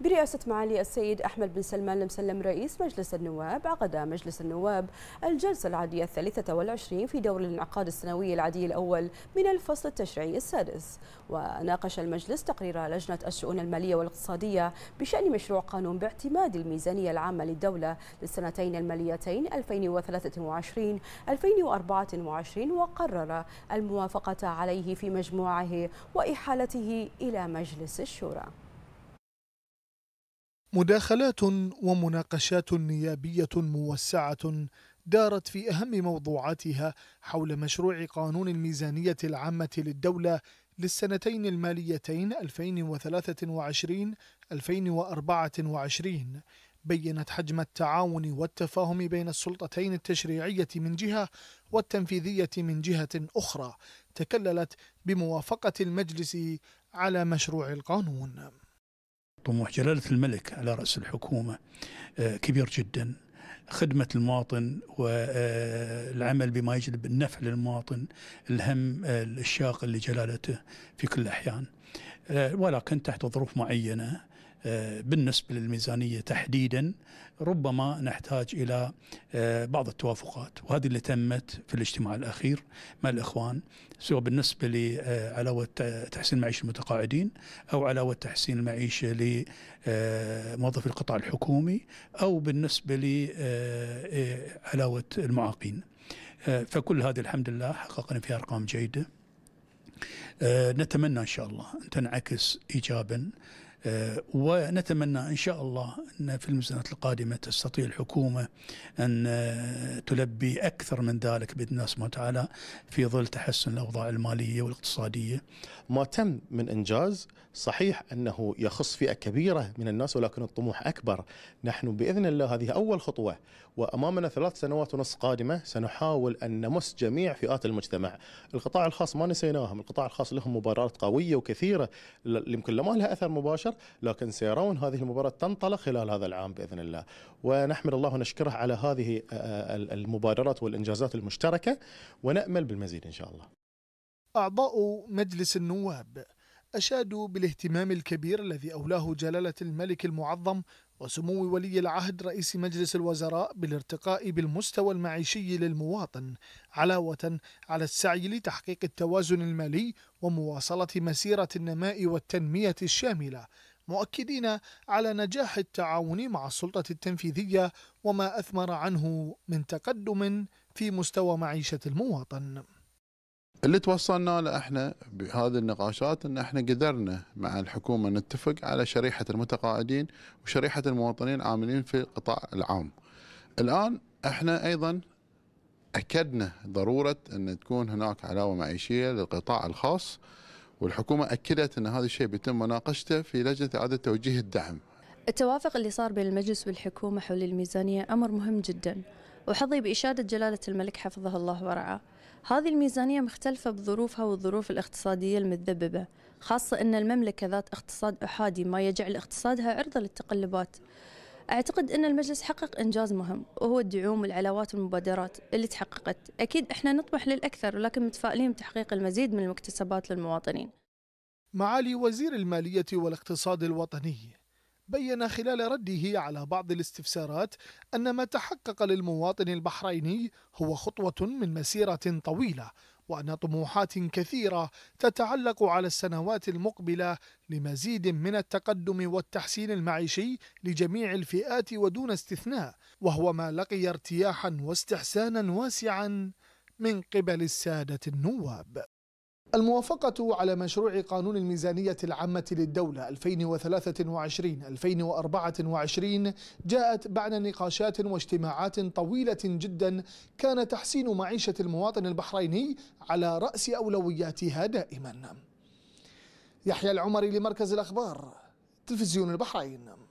برئاسة معالي السيد أحمد بن سلمان المسلم رئيس مجلس النواب عقد مجلس النواب الجلسة العادية الثالثة والعشرين في دور الانعقاد السنوي العادي الأول من الفصل التشريعي السادس وناقش المجلس تقرير لجنة الشؤون المالية والاقتصادية بشأن مشروع قانون باعتماد الميزانية العامة للدولة للسنتين الماليتين 2023 2024 وقرر الموافقة عليه في مجموعه وإحالته إلى مجلس الشورى مداخلات ومناقشات نيابية موسعة دارت في أهم موضوعاتها حول مشروع قانون الميزانية العامة للدولة للسنتين الماليتين 2023-2024 بينت حجم التعاون والتفاهم بين السلطتين التشريعية من جهة والتنفيذية من جهة أخرى تكللت بموافقة المجلس على مشروع القانون طموح جلالة الملك على رأس الحكومة آه، كبير جدا خدمة المواطن والعمل آه، بما يجلب النفع للمواطن الهم آه، الشاق لجلالته في كل الأحيان آه، ولكن تحت ظروف معينه آه، بالنسبه للميزانيه تحديدا ربما نحتاج الى آه، بعض التوافقات وهذه اللي تمت في الاجتماع الاخير مع الاخوان سواء بالنسبه لعلاوه تحسين المعيشه المتقاعدين او علاوه تحسين المعيشه لموظفي القطاع الحكومي او بالنسبه لعلاوه المعاقين فكل هذه الحمد لله حققنا فيها ارقام جيده آه، نتمنى ان شاء الله ان تنعكس ايجابا آه، ونتمنى ان شاء الله ان في المسنوات القادمه تستطيع الحكومه ان آه، تلبي اكثر من ذلك باذن الله سبحانه وتعالى في ظل تحسن الاوضاع الماليه والاقتصاديه. ما تم من انجاز صحيح انه يخص فئه كبيره من الناس ولكن الطموح اكبر. نحن باذن الله هذه اول خطوه وامامنا ثلاث سنوات ونصف قادمه سنحاول ان نمس جميع فئات المجتمع. القطاع الخاص ما نسيناهم، القطاع الخاص لهم مبررات قويه وكثيره يمكن ما لها اثر مباشر 2019 لكن سيرون هذه المباراة تنطلق خلال هذا العام بإذن الله ونحمد الله ونشكره على هذه آه، آه، المبادرات والإنجازات المشتركة ونأمل بالمزيد إن شاء الله أعضاء مجلس النواب أشادوا بالاهتمام الكبير الذي أولاه جلالة الملك المعظم وسمو ولي العهد رئيس مجلس الوزراء بالارتقاء بالمستوى المعيشي للمواطن علاوة على السعي لتحقيق التوازن المالي ومواصلة مسيرة النماء والتنمية الشاملة مؤكدين على نجاح التعاون مع السلطة التنفيذية وما أثمر عنه من تقدم في مستوى معيشة المواطن اللي توصلنا له احنا بهذه النقاشات ان احنا قدرنا مع الحكومه نتفق على شريحه المتقاعدين وشريحه المواطنين العاملين في القطاع العام. الان احنا ايضا اكدنا ضروره ان تكون هناك علاوه معيشيه للقطاع الخاص والحكومه اكدت ان هذا الشيء بيتم مناقشته في لجنه اعاده توجيه الدعم. التوافق اللي صار بين المجلس والحكومه حول الميزانيه امر مهم جدا وحظي باشاده جلاله الملك حفظه الله ورعاه. هذه الميزانية مختلفة بظروفها والظروف الاقتصادية المتذبذبة خاصة أن المملكة ذات اقتصاد أحادي ما يجعل اقتصادها عرضة للتقلبات أعتقد أن المجلس حقق إنجاز مهم وهو الدعوم والعلاوات والمبادرات اللي تحققت أكيد إحنا نطمح للأكثر ولكن متفائلين بتحقيق المزيد من المكتسبات للمواطنين معالي وزير المالية والاقتصاد الوطني بين خلال رده على بعض الاستفسارات أن ما تحقق للمواطن البحريني هو خطوة من مسيرة طويلة وأن طموحات كثيرة تتعلق على السنوات المقبلة لمزيد من التقدم والتحسين المعيشي لجميع الفئات ودون استثناء وهو ما لقي ارتياحا واستحسانا واسعا من قبل السادة النواب الموافقة على مشروع قانون الميزانية العامة للدولة 2023-2024 جاءت بعد نقاشات واجتماعات طويلة جدا كان تحسين معيشة المواطن البحريني على رأس أولوياتها دائما يحيى العمري لمركز الأخبار تلفزيون البحرين